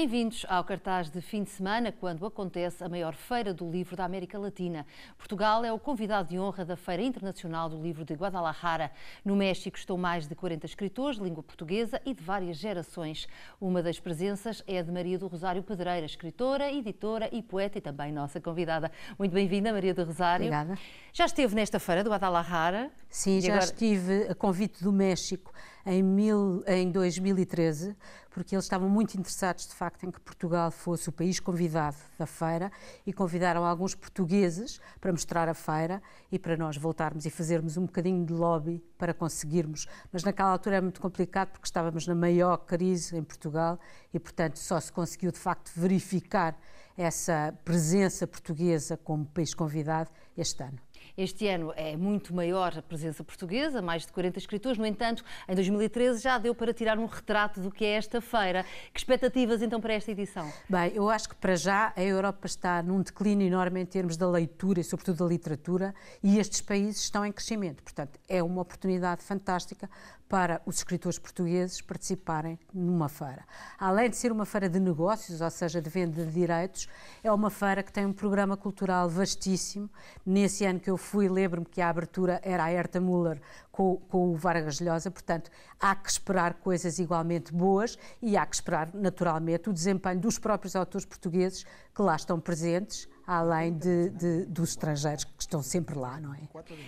Bem-vindos ao cartaz de fim de semana, quando acontece a maior feira do livro da América Latina. Portugal é o convidado de honra da Feira Internacional do Livro de Guadalajara. No México estão mais de 40 escritores de língua portuguesa e de várias gerações. Uma das presenças é a de Maria do Rosário Pedreira, escritora, editora e poeta e também nossa convidada. Muito bem-vinda, Maria do Rosário. Obrigada. Já esteve nesta feira do Guadalajara? Sim, já agora... estive a convite do México em, mil, em 2013, porque eles estavam muito interessados, de facto, em que Portugal fosse o país convidado da feira e convidaram alguns portugueses para mostrar a feira e para nós voltarmos e fazermos um bocadinho de lobby para conseguirmos. Mas naquela altura era muito complicado porque estávamos na maior crise em Portugal e, portanto, só se conseguiu, de facto, verificar essa presença portuguesa como país convidado este ano. Este ano é muito maior a presença portuguesa, mais de 40 escritores. No entanto, em 2013 já deu para tirar um retrato do que é esta feira. Que expectativas então para esta edição? Bem, eu acho que para já a Europa está num declínio enorme em termos da leitura e sobretudo da literatura e estes países estão em crescimento. Portanto, é uma oportunidade fantástica para os escritores portugueses participarem numa feira. Além de ser uma feira de negócios, ou seja, de venda de direitos, é uma feira que tem um programa cultural vastíssimo. Nesse ano que eu fui, lembro-me que a abertura era a Herta Müller com, com o Vargas Llosa, portanto, há que esperar coisas igualmente boas e há que esperar, naturalmente, o desempenho dos próprios autores portugueses que lá estão presentes, além de, de, dos estrangeiros que estão sempre lá, não é?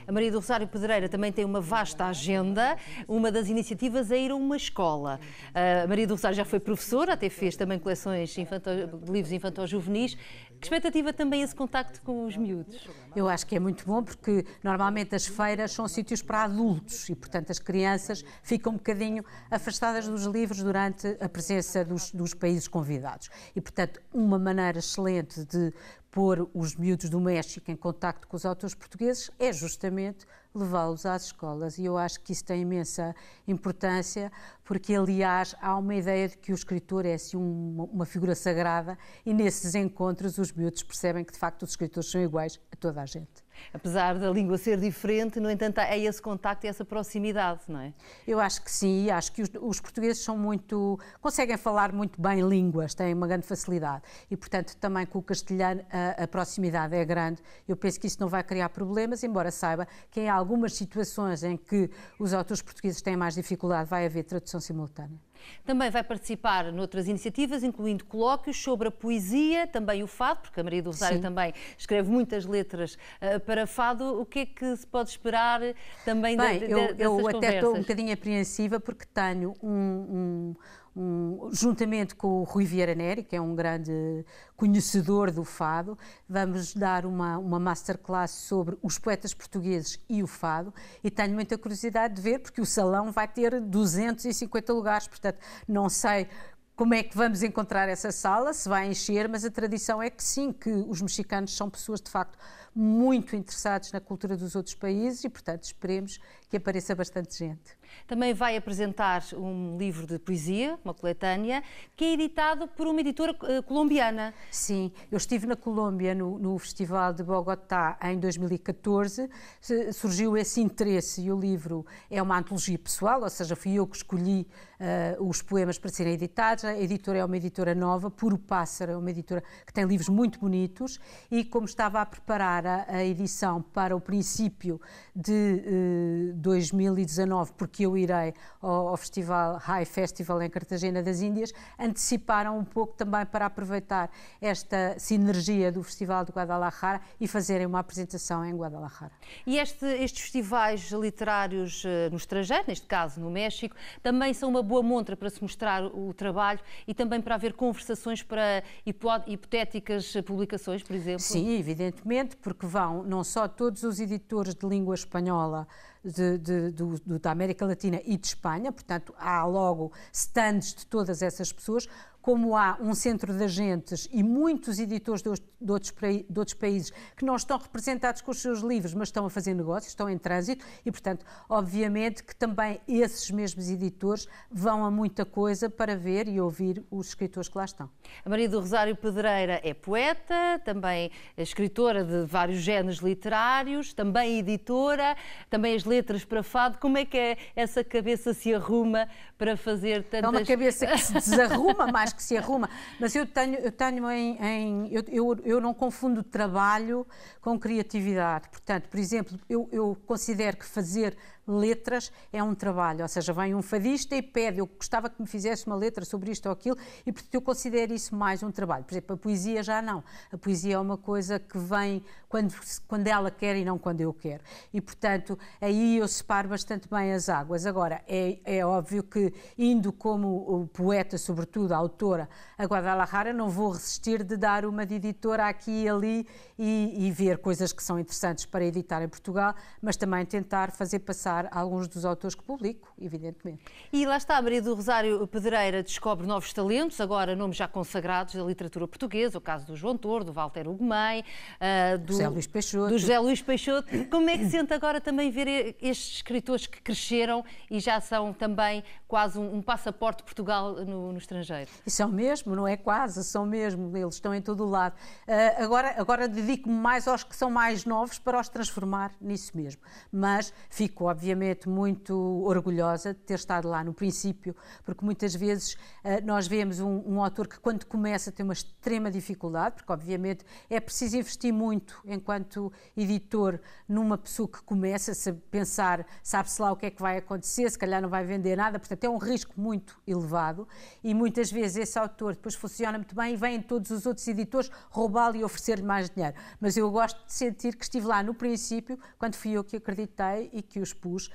A Maria do Rosário Pedreira também tem uma vasta agenda. Uma das iniciativas é ir a uma escola. A Maria do Rosário já foi professora, até fez também coleções infanto, de livros infantil-juvenis. Que expectativa também esse contacto com os miúdos? Eu acho que é muito bom porque normalmente as feiras são sítios para adultos e, portanto, as crianças ficam um bocadinho afastadas dos livros durante a presença dos, dos países convidados. E, portanto, uma maneira excelente de pôr os miúdos do México em contacto com os autores portugueses é justamente levá-los às escolas. E eu acho que isso tem imensa importância, porque, aliás, há uma ideia de que o escritor é assim, uma, uma figura sagrada, e nesses encontros os miúdos percebem que, de facto, os escritores são iguais a toda a gente. Apesar da língua ser diferente, no entanto, é esse contacto e é essa proximidade, não é? Eu acho que sim, acho que os, os, portugueses são muito. conseguem falar muito bem línguas, têm uma grande facilidade. E, portanto, também com o castelhano a, a proximidade é grande. Eu penso que isso não vai criar problemas, embora saiba que em algumas situações em que os autores portugueses têm mais dificuldade, vai haver tradução simultânea. Também vai participar noutras iniciativas, incluindo colóquios sobre a poesia, também o fado, porque a Maria do Rosário Sim. também escreve muitas letras uh, para fado. O que é que se pode esperar eh, também Bem, de, de, eu, eu até estou um bocadinho apreensiva porque tenho um, um um, juntamente com o Rui Vieira Neri, que é um grande conhecedor do fado, vamos dar uma, uma masterclass sobre os poetas portugueses e o fado. E tenho muita curiosidade de ver, porque o salão vai ter 250 lugares, portanto, não sei como é que vamos encontrar essa sala, se vai encher, mas a tradição é que sim, que os mexicanos são pessoas de facto muito interessadas na cultura dos outros países e, portanto, esperemos que apareça bastante gente. Também vai apresentar um livro de poesia, uma coletânea, que é editado por uma editora eh, colombiana. Sim, eu estive na Colômbia no, no Festival de Bogotá em 2014, surgiu esse interesse e o livro é uma antologia pessoal, ou seja, fui eu que escolhi uh, os poemas para serem editados. A editora é uma editora nova, Puro Pássaro é uma editora que tem livros muito bonitos e como estava a preparar a, a edição para o princípio de, uh, 2019, porque eu irei ao, ao Festival High Festival em Cartagena das Índias, anteciparam um pouco também para aproveitar esta sinergia do Festival de Guadalajara e fazerem uma apresentação em Guadalajara. E este, estes festivais literários eh, no estrangeiro, neste caso no México, também são uma boa montra para se mostrar o trabalho e também para haver conversações para hipotéticas publicações, por exemplo? Sim, evidentemente, porque vão não só todos os editores de língua espanhola de, de, do, da América Latina e de Espanha, portanto há logo stands de todas essas pessoas, como há um centro de agentes e muitos editores de, outros, de outros, países que não estão representados com os seus livros, mas estão a fazer negócios, estão em trânsito, e, portanto, obviamente que também esses mesmos editores vão a muita coisa para ver e ouvir os escritores que lá estão. A Maria do Rosário Pedreira é poeta, também é escritora de vários géneros literários, também editora, também as letras para fado. Como é que é essa cabeça se arruma para fazer tantas... É uma cabeça que se desarruma mais que se arruma. Mas eu tenho, eu tenho em. em eu, eu, eu, não confundo trabalho com criatividade. Portanto, por exemplo, eu, eu considero que fazer letras é um trabalho, ou seja, vem um fadista e pede, eu gostava que me fizesse uma letra sobre isto ou aquilo, e portanto eu considero isso mais um trabalho. Por exemplo, a poesia já não. A poesia é uma coisa que vem quando, quando ela quer e não quando eu quero. E portanto, aí eu separo bastante bem as águas. Agora, é, é óbvio que, indo como poeta, sobretudo a autora, a Guadalajara, não vou resistir de dar uma de editora aqui e ali e, e ver coisas que são interessantes para editar em Portugal, mas também tentar fazer passar citar alguns dos autores que publico, evidentemente. E lá está, Maria do Rosário Pedreira descobre novos talentos, agora nomes já consagrados da literatura portuguesa, o caso do João Tor, do Walter Ugumem, ah, do, José Luís Peixoto. do José Luís Peixoto. Como é que sente agora também ver estes escritores que cresceram e já são também quase um, um passaporte de Portugal no, no, estrangeiro? E são mesmo, não é quase, são mesmo, eles estão em todo o lado. Uh, agora agora dedico-me mais aos que são mais novos para os transformar nisso mesmo. Mas fico, obviamente, obviamente, muito orgulhosa de ter estado lá no princípio, porque muitas vezes eh, nós vemos um, um autor que, quando começa, tem uma extrema dificuldade, porque, obviamente, é preciso investir muito enquanto editor numa pessoa que começa a pensar, sabe-se lá o que é que vai acontecer, se calhar não vai vender nada, portanto, é um risco muito elevado. E muitas vezes esse autor depois funciona muito bem e vêm todos os outros editores roubá-lo e oferecer-lhe mais dinheiro. Mas eu gosto de sentir que estive lá no princípio, quando fui eu que acreditei e que os pus pus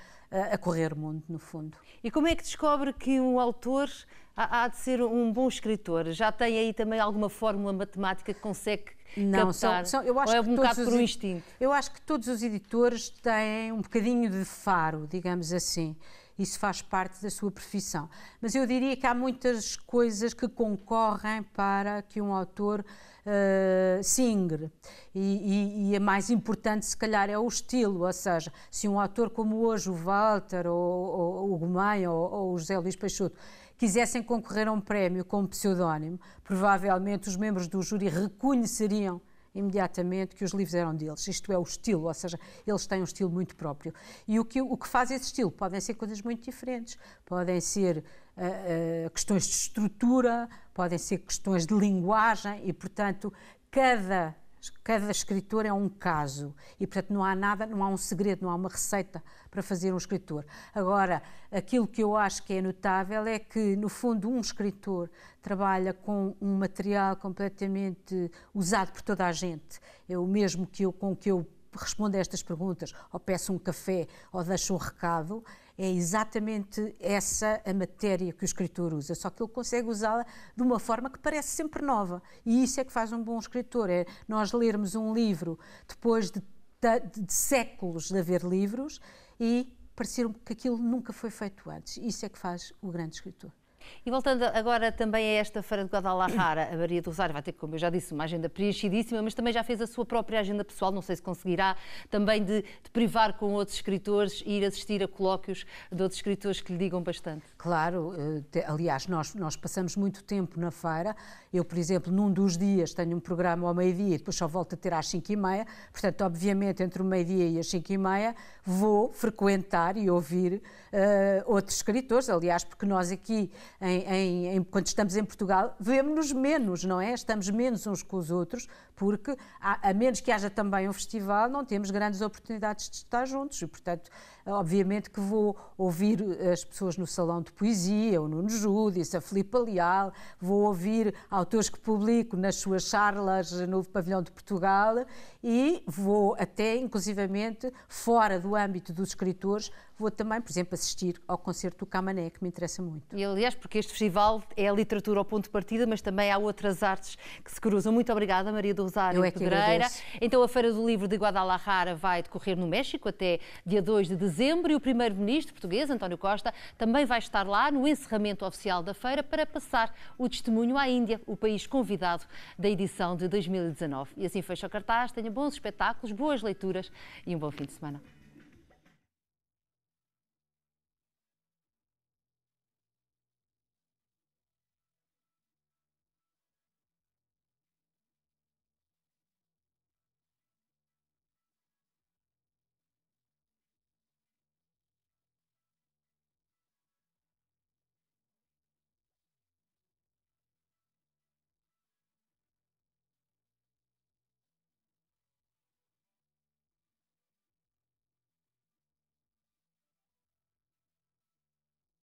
a correr o mundo, no fundo. E como é que descobre que um autor há, de ser um bom escritor? Já tem aí também alguma fórmula matemática que consegue não, captar? São, são, eu acho é um bocado instinto? Eu acho que todos os editores têm um bocadinho de faro, digamos assim. Isso faz parte da sua profissão. Mas eu diria que há muitas coisas que concorrem para que um autor uh, singer. E, e, e, a mais importante, se calhar, é o estilo, ou seja, se um ator como hoje, o Walter, ou, ou, ou o Gomain, ou, ou o José Luís Peixoto, quisessem concorrer a um prémio com um pseudónimo, provavelmente os membros do júri reconheceriam imediatamente que os livros eram deles. Isto é o estilo, ou seja, eles têm um estilo muito próprio. E o que, o que faz esse estilo? Podem ser coisas muito diferentes. Podem ser uh, uh, questões de estrutura, podem ser questões de linguagem e, portanto, cada Cada escritor é um caso e, portanto, não há nada, não há um segredo, não há uma receita para fazer um escritor. Agora, aquilo que eu acho que é notável é que, no fundo, um escritor trabalha com um material completamente usado por toda a gente. É o mesmo que eu, com que eu Responde a estas perguntas, ou peço um café, ou deixo um recado, é exatamente essa a matéria que o escritor usa, só que ele consegue usá-la de uma forma que parece sempre nova. E isso é que faz um bom escritor, é nós lermos um livro depois de, de, de séculos de haver livros e parecer que aquilo nunca foi feito antes. Isso é que faz o grande escritor. E voltando agora também a esta feira de Guadalajara, a Maria do Rosário vai ter, como eu já disse, uma agenda preenchidíssima, mas também já fez a sua própria agenda pessoal, não sei se conseguirá também de, de privar com outros escritores e ir assistir a colóquios de outros escritores que lhe digam bastante. Claro, eh, aliás, nós, nós passamos muito tempo na feira. Eu, por exemplo, num dos dias tenho um programa ao meio-dia e depois só volto a ter às 5 e meia, portanto, obviamente, entre o meio-dia e as 5 e meia vou frequentar e ouvir uh, outros escritores, aliás, porque nós aqui em, em, em, quando estamos em Portugal, vemos-nos menos, não é? Estamos menos uns com os outros, porque a menos que haja também um festival, não temos grandes oportunidades de estar juntos e, portanto, obviamente que vou ouvir eh, as pessoas no Salão de Poesia, o Nuno Júdice, a Filipe Leal, vou ouvir autores que publico nas suas charlas no Pavilhão de Portugal e vou até, inclusivamente, fora do âmbito dos escritores, vou também, por exemplo, assistir ao concerto do Camané, que me interessa muito. E, aliás, porque este festival é a literatura ao ponto de partida, mas também há outras artes que se cruzam. Muito obrigada, Maria do Rosário Eu é Pedreira. Então a Feira do Livro de Guadalajara vai decorrer no México até dia 2 de dezembro e o primeiro-ministro português, António Costa, também vai estar lá no encerramento oficial da feira para passar o testemunho à Índia, o país convidado da edição de 2019. E assim fecha o cartaz. Tenha bons espetáculos, boas leituras e um bom fim de semana.